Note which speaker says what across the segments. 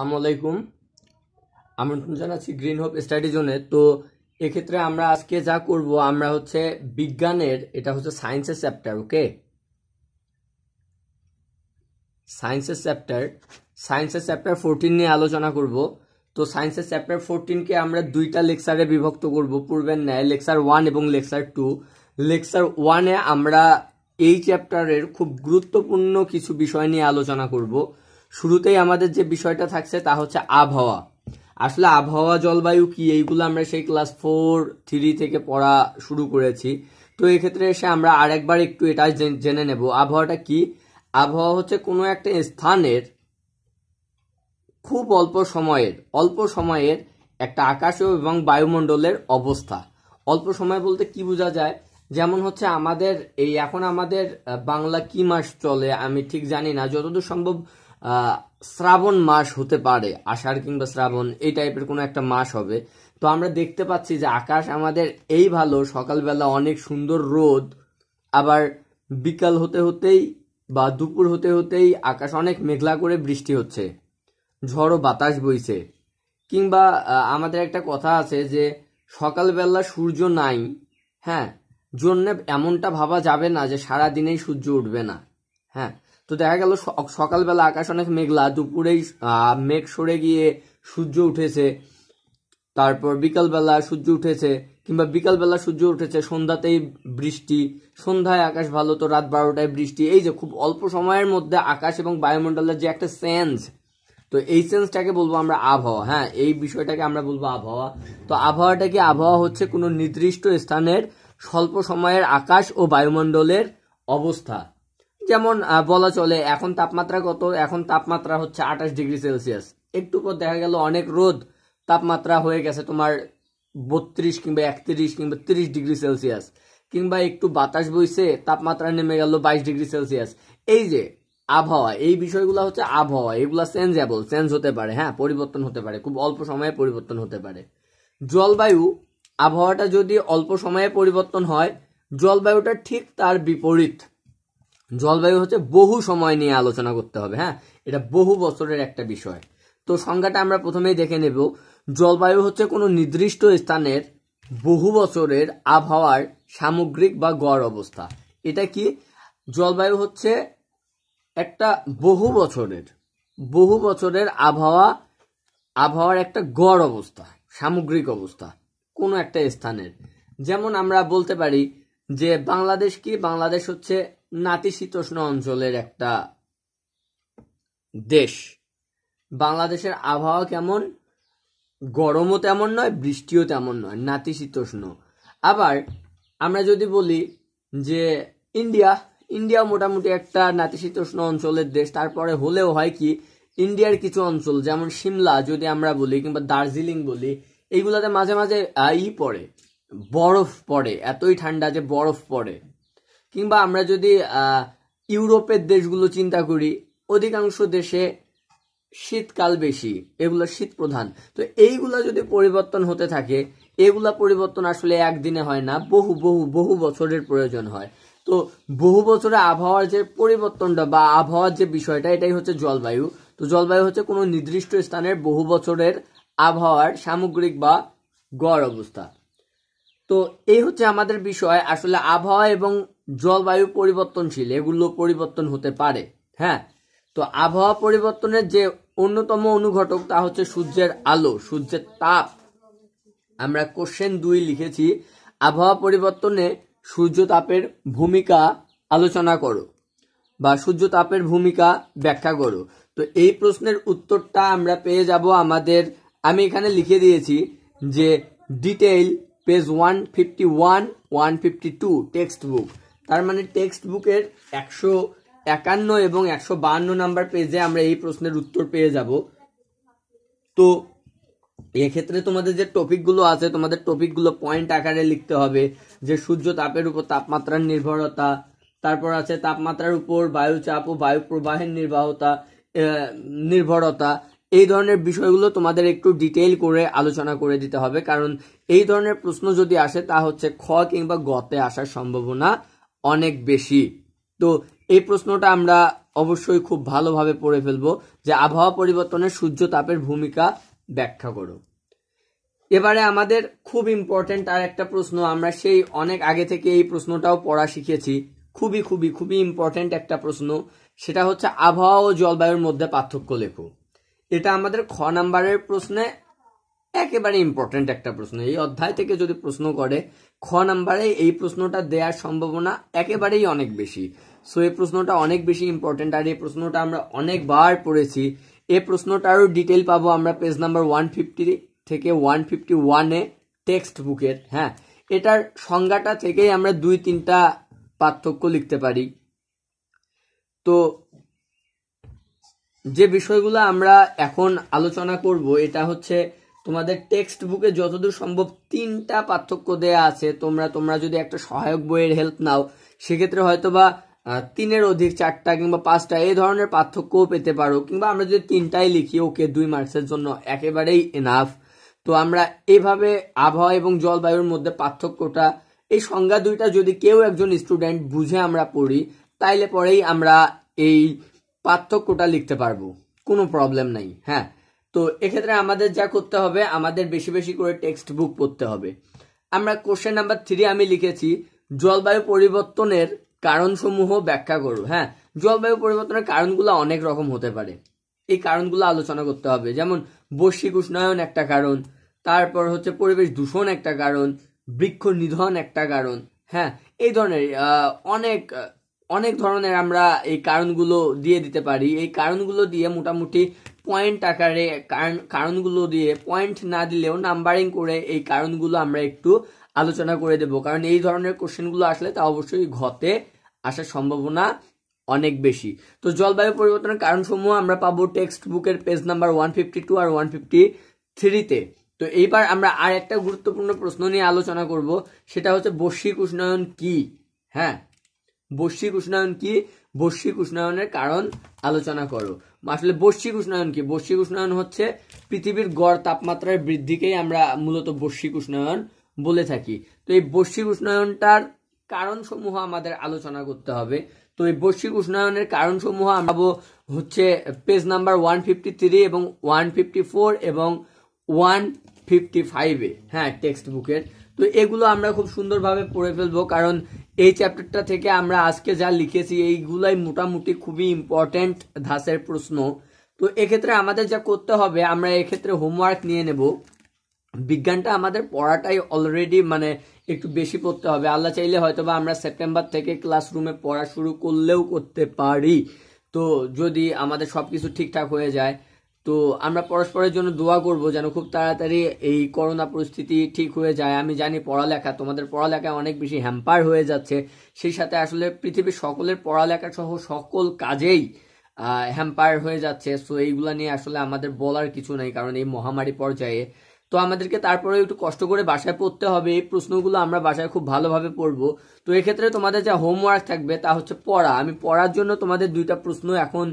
Speaker 1: আসসালামু আলাইকুম আমন্ত্রণ জানাচ্ছি গ্রিন হোপ স্টাডি জোনে তো এক্ষেত্রে আমরা আজকে যা করব আমরা হচ্ছে বিজ্ঞানের এটা হচ্ছে সায়েন্সের চ্যাপ্টার ওকে সায়েন্সের চ্যাপ্টার সায়েন্সের চ্যাপ্টার ফোরটিন নিয়ে আলোচনা করব তো সায়েন্সের চ্যাপ্টার ফোরটিনকে আমরা দুইটা লেকচারে বিভক্ত করব পূর্বের ন্যায় লেকচার ওয়ান এবং লেকচার টু লেকচার ওয়ানে আমরা এই চ্যাপ্টারের খুব গুরুত্বপূর্ণ কিছু বিষয় নিয়ে আলোচনা করবো শুরুতেই আমাদের যে বিষয়টা থাকছে তা হচ্ছে আবহাওয়া আসলে আবহাওয়া জলবায়ু কি এইগুলো আমরা সেই ক্লাস ফোর থ্রি থেকে পড়া শুরু করেছি তো এক্ষেত্রে এসে আমরা আরেকবার একটু এটা জেনে নেব আবহাওয়াটা কি আবহাওয়া হচ্ছে কোনো একটা স্থানের খুব অল্প সময়ের অল্প সময়ের একটা আকাশ এবং বায়ুমণ্ডলের অবস্থা অল্প সময় বলতে কি বোঝা যায় যেমন হচ্ছে আমাদের এই এখন আমাদের বাংলা কি মাস চলে আমি ঠিক জানি না যতদূর সম্ভব শ্রাবণ মাস হতে পারে আষাঢ় কিংবা শ্রাবণ এই টাইপের কোনো একটা মাস হবে তো আমরা দেখতে পাচ্ছি যে আকাশ আমাদের এই ভালো সকালবেলা অনেক সুন্দর রোদ আবার বিকাল হতে হতেই বা দুপুর হতে হতেই আকাশ অনেক মেঘলা করে বৃষ্টি হচ্ছে ঝড়ো বাতাস বইছে কিংবা আমাদের একটা কথা আছে যে সকালবেলা সূর্য নাই হ্যাঁ জন্যে এমনটা ভাবা যাবে না যে সারা দিনেই সূর্য উঠবে না হ্যাঁ তো দেখা গেল সকালবেলা আকাশ অনেক মেঘলা দুপুরেই মেঘ সরে গিয়ে সূর্য উঠেছে তারপর বিকালবেলা সূর্য উঠেছে কিংবা বিকালবেলা সূর্য উঠেছে সন্ধ্যাতেই বৃষ্টি সন্ধ্যায় আকাশ ভালো তো রাত বারোটায় বৃষ্টি এই যে খুব অল্প সময়ের মধ্যে আকাশ এবং বায়ুমণ্ডলের যে একটা সেন্স তো এই সেন্সটাকে বলবো আমরা আবহাওয়া হ্যাঁ এই বিষয়টাকে আমরা বলবো আবহাওয়া তো আবহাওয়াটা কি আবহাওয়া হচ্ছে কোনো নির্দিষ্ট স্থানের স্বল্প সময়ের আকাশ ও বায়ুমণ্ডলের অবস্থা যেমন বলা চলে এখন তাপমাত্রা কত এখন তাপমাত্রা হচ্ছে আঠাশ ডিগ্রি সেলসিয়াস একটু পর দেখা গেল অনেক রোদ তাপমাত্রা হয়ে গেছে তোমার বত্রিশ কিংবা একত্রিশ কিংবা তিরিশ ডিগ্রি সেলসিয়াস কিংবা একটু বাতাস বইছে তাপমাত্রা নেমে গেল বাইশ ডিগ্রি সেলসিয়াস এই যে আবহাওয়া এই বিষয়গুলো হচ্ছে আবহাওয়া এগুলা চেঞ্জেবল চেঞ্জ হতে পারে হ্যাঁ পরিবর্তন হতে পারে খুব অল্প সময়ে পরিবর্তন হতে পারে জলবায়ু আবহাওয়াটা যদি অল্প সময়ে পরিবর্তন হয় জলবায়ুটা ঠিক তার বিপরীত জলবায়ু হচ্ছে বহু সময় নিয়ে আলোচনা করতে হবে হ্যাঁ এটা বহু বছরের একটা বিষয় তো সংজ্ঞাটা আমরা প্রথমেই দেখে নেব জলবায়ু হচ্ছে কোনো নির্দিষ্ট স্থানের বহু বছরের আবহাওয়ার সামগ্রিক বা গড় অবস্থা এটা কি জলবায়ু হচ্ছে একটা বহু বছরের বহু বছরের আবহাওয়া আবহাওয়ার একটা গড় অবস্থা সামগ্রিক অবস্থা কোনো একটা স্থানের যেমন আমরা বলতে পারি যে বাংলাদেশ কি বাংলাদেশ হচ্ছে নাতিশীতোষ্ণ অঞ্চলের একটা দেশ বাংলাদেশের আবহাওয়া কেমন গরমও তেমন নয় বৃষ্টিও তেমন নয় নাতিশীতোষ্ণ আবার আমরা যদি বলি যে ইন্ডিয়া ইন্ডিয়া মোটামুটি একটা নাতিশীতোষ্ণ অঞ্চলের দেশ তারপরে হলেও হয় কি ইন্ডিয়ার কিছু অঞ্চল যেমন সিমলা যদি আমরা বলি কিংবা দার্জিলিং বলি এইগুলোতে মাঝে মাঝে ই পড়ে বরফ পড়ে এতই ঠান্ডা যে বরফ পড়ে কিংবা আমরা যদি ইউরোপের দেশগুলো চিন্তা করি অধিকাংশ দেশে শীতকাল বেশি এগুলো শীত প্রধান তো এইগুলো যদি পরিবর্তন হতে থাকে এগুলা পরিবর্তন আসলে একদিনে হয় না বহু বহু বহু বছরের প্রয়োজন হয় তো বহু বছরে আবহাওয়ার যে পরিবর্তনটা বা আবহাওয়ার যে বিষয়টা এটাই হচ্ছে জলবায়ু তো জলবায়ু হচ্ছে কোনো নির্দিষ্ট স্থানের বহু বছরের আবহাওয়ার সামগ্রিক বা গড় অবস্থা তো এই হচ্ছে আমাদের বিষয় আসলে আবহাওয়া এবং জলবায়ু পরিবর্তনশীল এগুলো পরিবর্তন হতে পারে হ্যাঁ তো আবহাওয়া পরিবর্তনের যে অন্যতম অনুঘটক তা হচ্ছে সূর্যের আলো সূর্যের তাপ আমরা কোশ্চেন দুই লিখেছি আবহাওয়া পরিবর্তনে সূর্য তাপের ভূমিকা আলোচনা করো বা সূর্য তাপের ভূমিকা ব্যাখ্যা করো তো এই প্রশ্নের উত্তরটা আমরা পেয়ে যাব আমাদের আমি এখানে লিখে দিয়েছি যে detail page one fifty one one fifty two text book তার মানে টেক্সট বুকের একশো একান্ন এবং একশো বাহান্ন নাম্বার পেজে আমরা এই প্রশ্নের উত্তর পেয়ে যাব তো এক্ষেত্রে তোমাদের যে টপিকগুলো আছে তোমাদের টপিকগুলো পয়েন্ট আকারে লিখতে হবে যে সূর্য তাপের উপর তাপমাত্রার নির্ভরতা তারপর আছে তাপমাত্রার উপর বায়ুচাপ ও বায়ু প্রবাহের নির্বাহতা নির্ভরতা এই ধরনের বিষয়গুলো তোমাদের একটু ডিটেইল করে আলোচনা করে দিতে হবে কারণ এই ধরনের প্রশ্ন যদি আসে তা হচ্ছে খ কিংবা গতে আসার সম্ভাবনা অনেক বেশি তো এই প্রশ্নটা আমরা অবশ্যই খুব ভালোভাবে পড়ে ফেলবো যে আবহাওয়া পরিবর্তনের সূর্য তাপের ভূমিকা ব্যাখ্যা করো এবারে আমাদের খুব ইম্পর্টেন্ট আর একটা প্রশ্ন আমরা সেই অনেক আগে থেকে এই প্রশ্নটাও পড়া শিখেছি খুবই খুবই খুবই ইম্পর্টেন্ট একটা প্রশ্ন সেটা হচ্ছে আবহাওয়া ও জলবায়ুর মধ্যে পার্থক্য লেখো এটা আমাদের খ নাম্বারের প্রশ্নে একেবারে ইম্পর্টেন্ট একটা প্রশ্ন এই অধ্যায় থেকে যদি প্রশ্ন করে খ নাম্বারে এই প্রশ্নটা দেওয়ার সম্ভাবনা একেবারেই অনেক বেশি সো এই প্রশ্নটা অনেক বেশি ইম্পর্টেন্ট আর এই প্রশ্নটা আমরা অনেকবার পড়েছি এই প্রশ্নটারও ডিটেল পাবো আমরা পেজ নাম্বার ওয়ান ফিফটি থেকে ওয়ান ফিফটি ওয়ানে টেক্সট বুকের হ্যাঁ এটার সংজ্ঞাটা থেকেই আমরা দুই তিনটা পার্থক্য লিখতে পারি তো যে বিষয়গুলো আমরা এখন আলোচনা করব এটা হচ্ছে তোমাদের টেক্সট বুকে যতদূর সম্ভব তিনটা পার্থক্য দেয়া আছে তোমরা তোমরা যদি একটা সহায়ক বইয়ের হেল্প নাও সেক্ষেত্রে হয়তো বা তিনের অধিক চারটা কিংবা পাঁচটা এই ধরনের পার্থক্যও পেতে পারো কিংবা আমরা যদি তিনটাই লিখি ওকে দুই মার্কসের জন্য একেবারেই এনাফ তো আমরা এইভাবে আবহাওয়া এবং জলবায়ুর মধ্যে পার্থক্যটা এই সংজ্ঞা দুইটা যদি কেউ একজন স্টুডেন্ট বুঝে আমরা পড়ি তাইলে পরেই আমরা এই পার্থক্যটা লিখতে পারবো কোনো প্রবলেম নাই হ্যাঁ তো এক্ষেত্রে আমাদের যা করতে হবে আমাদের বেশি বেশি করে টেক্সট বুক পড়তে হবে আমরা কোশ্চেন নাম্বার থ্রি আমি লিখেছি জলবায়ু পরিবর্তনের কারণসমূহ ব্যাখ্যা করব হ্যাঁ জলবায়ু পরিবর্তনের কারণগুলো অনেক রকম হতে পারে এই কারণগুলো আলোচনা করতে হবে যেমন বৈশ্বিক উষ্ণায়ন একটা কারণ তারপর হচ্ছে পরিবেশ দূষণ একটা কারণ বৃক্ষ নিধন একটা কারণ হ্যাঁ এই ধরনের অনেক অনেক ধরনের আমরা এই কারণগুলো দিয়ে দিতে পারি এই কারণগুলো দিয়ে মোটামুটি পয়েন্ট আকারে কারণ কারণগুলো দিয়ে পয়েন্ট না দিলেও নাম্বারিং করে এই কারণগুলো আমরা একটু আলোচনা করে দেব কারণ এই ধরনের কোশ্চেনগুলো আসলে তা অবশ্যই ঘতে আসার সম্ভাবনা অনেক বেশি তো জলবায়ু পরিবর্তনের কারণসমূহ আমরা পাবো টেক্সট বুকের page number one fifty two আর ওয়ান ফিফটি থ্রিতে তো এইবার আমরা আর একটা গুরুত্বপূর্ণ প্রশ্ন নিয়ে আলোচনা করব সেটা হচ্ছে বৈশ্বিক উষ্ণায়ন কি হ্যাঁ বৈশ্বিক উষ্ণায়ন কি বৈশ্বিক উষ্ণায়নের কারণ আলোচনা করো আসলে বৈশ্বিক উষ্ণায়ন কি বৈশ্বিক উষ্ণায়ন হচ্ছে পৃথিবীর গড় তাপমাত্রার বৃদ্ধিকেই আমরা মূলত বৈশ্বিক উষ্ণায়ন বলে থাকি তো এই বৈশ্বিক উষ্ণায়নটার কারণসমূহ আমাদের আলোচনা করতে হবে তো এই বৈশ্বিক উষ্ণায়নের কারণসমূহ আমরা হচ্ছে page number one fifty three এবং ওয়ান ফিফটি ফোর এবং ওয়ান ফিফটি ফাইভে হ্যাঁ টেক্সট বুকের তো এগুলো আমরা খুব সুন্দরভাবে পড়ে ফেলবো কারণ এই চ্যাপ্টারটা থেকে আমরা আজকে যা লিখেছি এইগুলাই মোটামুটি খুবই ইম্পর্ট্যান্ট ধাসের প্রশ্ন তো এক্ষেত্রে আমাদের যা করতে হবে আমরা এক্ষেত্রে হোমওয়ার্ক নিয়ে নেব বিজ্ঞানটা আমাদের পড়াটাই অলরেডি মানে একটু বেশি পড়তে হবে আল্লাহ চাইলে হয়তো বা আমরা সেপ্টেম্বর থেকে ক্লাসরুমে পড়া শুরু করলেও করতে পারি তো যদি আমাদের সব কিছু ঠিকঠাক হয়ে যায় তো আমরা পরস্পরের জন্য দোয়া করব যেন খুব তাড়াতাড়ি এই করোনা পরিস্থিতি ঠিক হয়ে যায় আমি জানি পড়ালেখা তোমাদের পড়ালেখা অনেক বেশি হ্যাম্পার হয়ে যাচ্ছে সেই সাথে আসলে পৃথিবীর সকলের পড়ালেখা সহ সকল কাজেই হ্যাম্পার হয়ে যাচ্ছে সো এইগুলা নিয়ে আসলে আমাদের বলার কিছু নাই কারণ এই মহামারী পর্যায়ে তো আমাদেরকে তারপরে একটু কষ্ট করে বাসায় পড়তে হবে এই প্রশ্নগুলো আমরা বাসায় খুব ভালোভাবে পড়ব তো এক্ষেত্রে তোমাদের যা হোমওয়ার্ক থাকবে তা হচ্ছে পড়া আমি পড়ার জন্য তোমাদের দুইটা প্রশ্ন এখন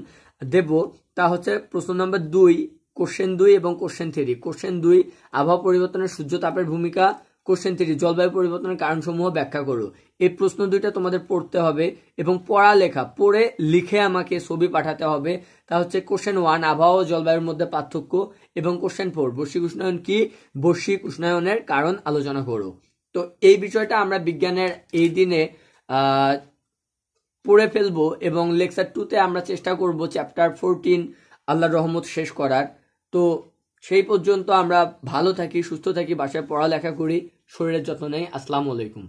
Speaker 1: দেব তা হচ্ছে প্রশ্ন নম্বর দুই কোশ্চেন দুই এবং কোশ্চেন থ্রি কোশ্চেন দুই আবহাওয়া পরিবর্তনের সূর্য তাপের ভূমিকা কোশ্চেন থ্রি জলবায়ু পরিবর্তনের কারণসমূহ ব্যাখ্যা করো এই প্রশ্ন দুইটা তোমাদের পড়তে হবে এবং পড়ালেখা পড়ে লিখে আমাকে ছবি পাঠাতে হবে তা হচ্ছে কোশ্চেন ওয়ান আবহাওয়া ও জলবায়ুর মধ্যে পার্থক্য এবং কোশ্চেন ফোর বৈশ্বিক উষ্ণায়ন কি বৈশ্বিক উষ্ণায়নের কারণ আলোচনা করো তো এই বিষয়টা আমরা বিজ্ঞানের এই দিনে পড়ে ফেলবো এবং লেকচার টুতে আমরা চেষ্টা করব চ্যাপ্টার ফোরটিন আল্লাহ রহমত শেষ করার তো সেই পর্যন্ত আমরা ভালো থাকি সুস্থ থাকি বাসায় পড়ালেখা করি শরীরের যত্ন নেই আসসালামু আলাইকুম